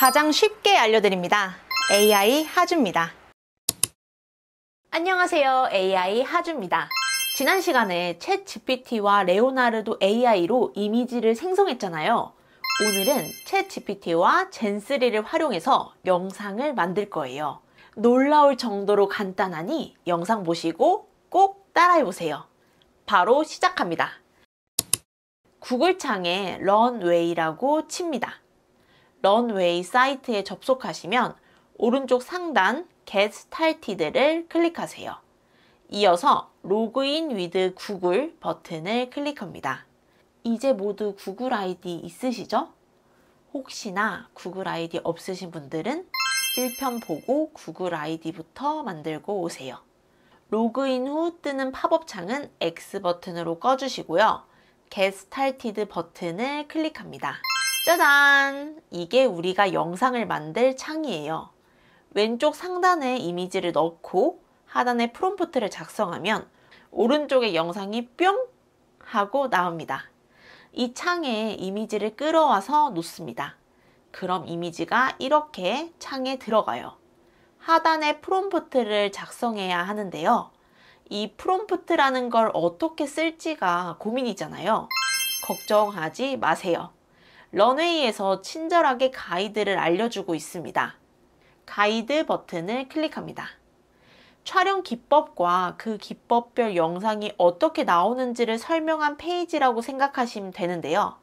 가장 쉽게 알려드립니다. AI 하주입니다. 안녕하세요. AI 하주입니다. 지난 시간에 챗 GPT와 레오나르도 AI로 이미지를 생성했잖아요. 오늘은 챗 GPT와 젠3를 활용해서 영상을 만들 거예요. 놀라울 정도로 간단하니 영상 보시고 꼭 따라해보세요. 바로 시작합니다. 구글 창에 런웨이라고 칩니다. 런웨이 사이트에 접속하시면 오른쪽 상단 Get Started를 클릭하세요. 이어서 로그인 위드 구글 버튼을 클릭합니다. 이제 모두 구글 아이디 있으시죠? 혹시나 구글 아이디 없으신 분들은 1편 보고 구글 아이디부터 만들고 오세요. 로그인 후 뜨는 팝업 창은 X 버튼으로 꺼주시고요. Get Started 버튼을 클릭합니다. 짜잔! 이게 우리가 영상을 만들 창이에요. 왼쪽 상단에 이미지를 넣고 하단에 프롬프트를 작성하면 오른쪽에 영상이 뿅! 하고 나옵니다. 이 창에 이미지를 끌어와서 놓습니다. 그럼 이미지가 이렇게 창에 들어가요. 하단에 프롬프트를 작성해야 하는데요. 이 프롬프트라는 걸 어떻게 쓸지가 고민이잖아요. 걱정하지 마세요. 런웨이에서 친절하게 가이드를 알려주고 있습니다. 가이드 버튼을 클릭합니다. 촬영 기법과 그 기법별 영상이 어떻게 나오는지를 설명한 페이지라고 생각하시면 되는데요.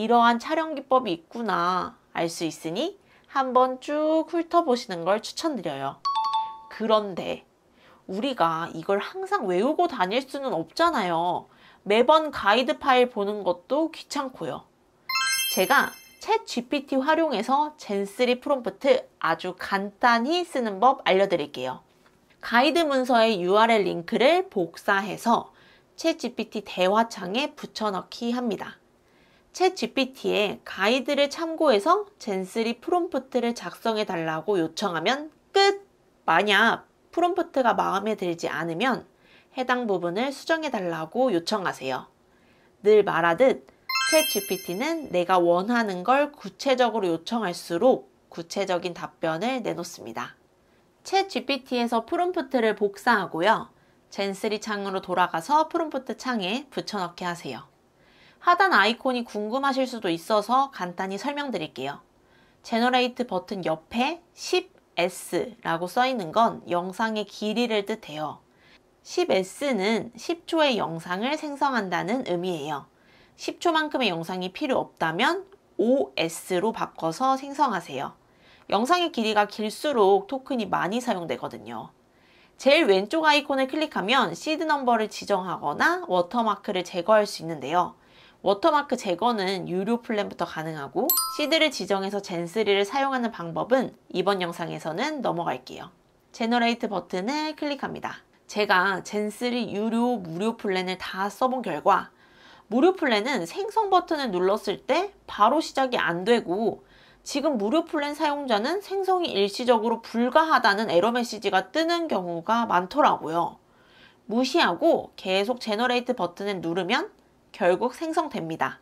이러한 촬영 기법이 있구나 알 수 있으니 한번 쭉 훑어보시는 걸 추천드려요. 그런데 우리가 이걸 항상 외우고 다닐 수는 없잖아요. 매번 가이드 파일 보는 것도 귀찮고요. 제가 챗 GPT 활용해서 젠3 프롬프트 아주 간단히 쓰는 법 알려드릴게요. 가이드 문서의 URL 링크를 복사해서 챗 GPT 대화창에 붙여넣기 합니다. 챗 GPT에 가이드를 참고해서 젠3 프롬프트를 작성해 달라고 요청하면 끝! 만약 프롬프트가 마음에 들지 않으면 해당 부분을 수정해 달라고 요청하세요. 늘 말하듯 챗 GPT는 내가 원하는 걸 구체적으로 요청할수록 구체적인 답변을 내놓습니다. 챗 GPT에서 프롬프트를 복사하고요. 젠3 창으로 돌아가서 프롬프트 창에 붙여넣기 하세요. 하단 아이콘이 궁금하실 수도 있어서 간단히 설명드릴게요. 제너레이트 버튼 옆에 10S라고 써있는 건 영상의 길이를 뜻해요. 10S는 10초의 영상을 생성한다는 의미예요. 10초만큼의 영상이 필요 없다면 OS로 바꿔서 생성하세요. 영상의 길이가 길수록 토큰이 많이 사용되거든요. 제일 왼쪽 아이콘을 클릭하면 시드 넘버를 지정하거나 워터마크를 제거할 수 있는데요. 워터마크 제거는 유료 플랜부터 가능하고 시드를 지정해서 젠3를 사용하는 방법은 이번 영상에서는 넘어갈게요. 제너레이트 버튼을 클릭합니다. 제가 젠3 유료 무료 플랜을 다 써본 결과 무료 플랜은 생성 버튼을 눌렀을 때 바로 시작이 안 되고 지금 무료 플랜 사용자는 생성이 일시적으로 불가하다는 에러 메시지가 뜨는 경우가 많더라고요. 무시하고 계속 제너레이트 버튼을 누르면 결국 생성됩니다.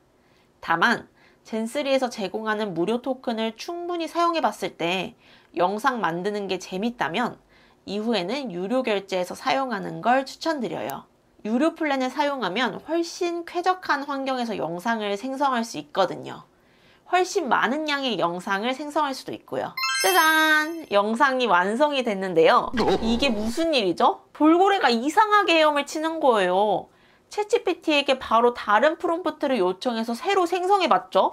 다만 젠3에서 제공하는 무료 토큰을 충분히 사용해 봤을 때 영상 만드는 게 재밌다면 이후에는 유료 결제에서 사용하는 걸 추천드려요. 유료 플랜을 사용하면 훨씬 쾌적한 환경에서 영상을 생성할 수 있거든요. 훨씬 많은 양의 영상을 생성할 수도 있고요. 짜잔! 영상이 완성이 됐는데요. 이게 무슨 일이죠? 돌고래가 이상하게 헤엄을 치는 거예요. 채찌PT에게 바로 다른 프롬프트를 요청해서 새로 생성해봤죠?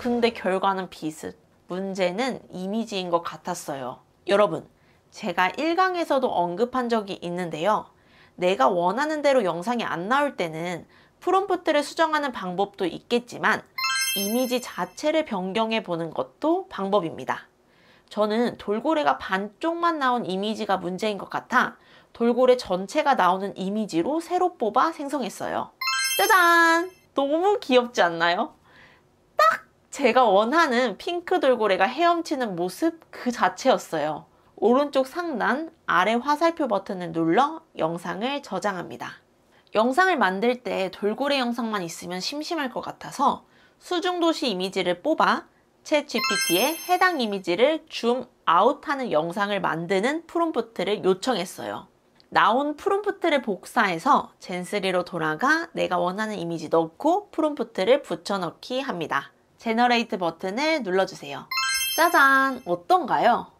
근데 결과는 비슷. 문제는 이미지인 것 같았어요. 여러분, 제가 1강에서도 언급한 적이 있는데요. 내가 원하는 대로 영상이 안 나올 때는 프롬프트를 수정하는 방법도 있겠지만 이미지 자체를 변경해 보는 것도 방법입니다. 저는 돌고래가 반쪽만 나온 이미지가 문제인 것 같아 돌고래 전체가 나오는 이미지로 새로 뽑아 생성했어요. 짜잔! 너무 귀엽지 않나요? 딱 제가 원하는 핑크 돌고래가 헤엄치는 모습 그 자체였어요. 오른쪽 상단 아래 화살표 버튼을 눌러 영상을 저장합니다. 영상을 만들 때 돌고래 영상만 있으면 심심할 것 같아서 수중도시 이미지를 뽑아 채 GPT에 해당 이미지를 줌 아웃하는 영상을 만드는 프롬프트를 요청했어요. 나온 프롬프트를 복사해서 젠3로 돌아가 내가 원하는 이미지 넣고 프롬프트를 붙여넣기 합니다. 제너레이트 버튼을 눌러주세요. 짜잔! 어떤가요?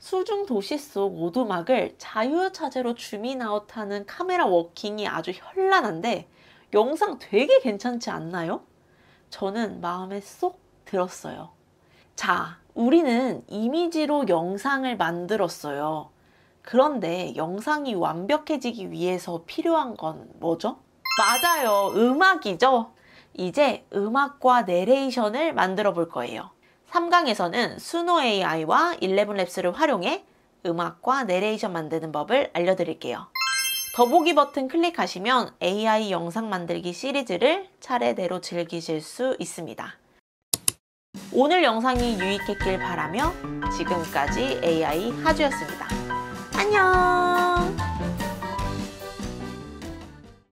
수중 도시 속 오두막을 자유자재로 줌인 아웃하는 카메라 워킹이 아주 현란한데 영상 되게 괜찮지 않나요? 저는 마음에 쏙 들었어요. 자, 우리는 이미지로 영상을 만들었어요. 그런데 영상이 완벽해지기 위해서 필요한 건 뭐죠? 맞아요. 음악이죠. 이제 음악과 내레이션을 만들어 볼 거예요. 3강에서는 수노 AI와 11랩스를 활용해 음악과 내레이션 만드는 법을 알려드릴게요. 더보기 버튼 클릭하시면 AI 영상 만들기 시리즈를 차례대로 즐기실 수 있습니다. 오늘 영상이 유익했길 바라며 지금까지 AI 하주였습니다. 안녕!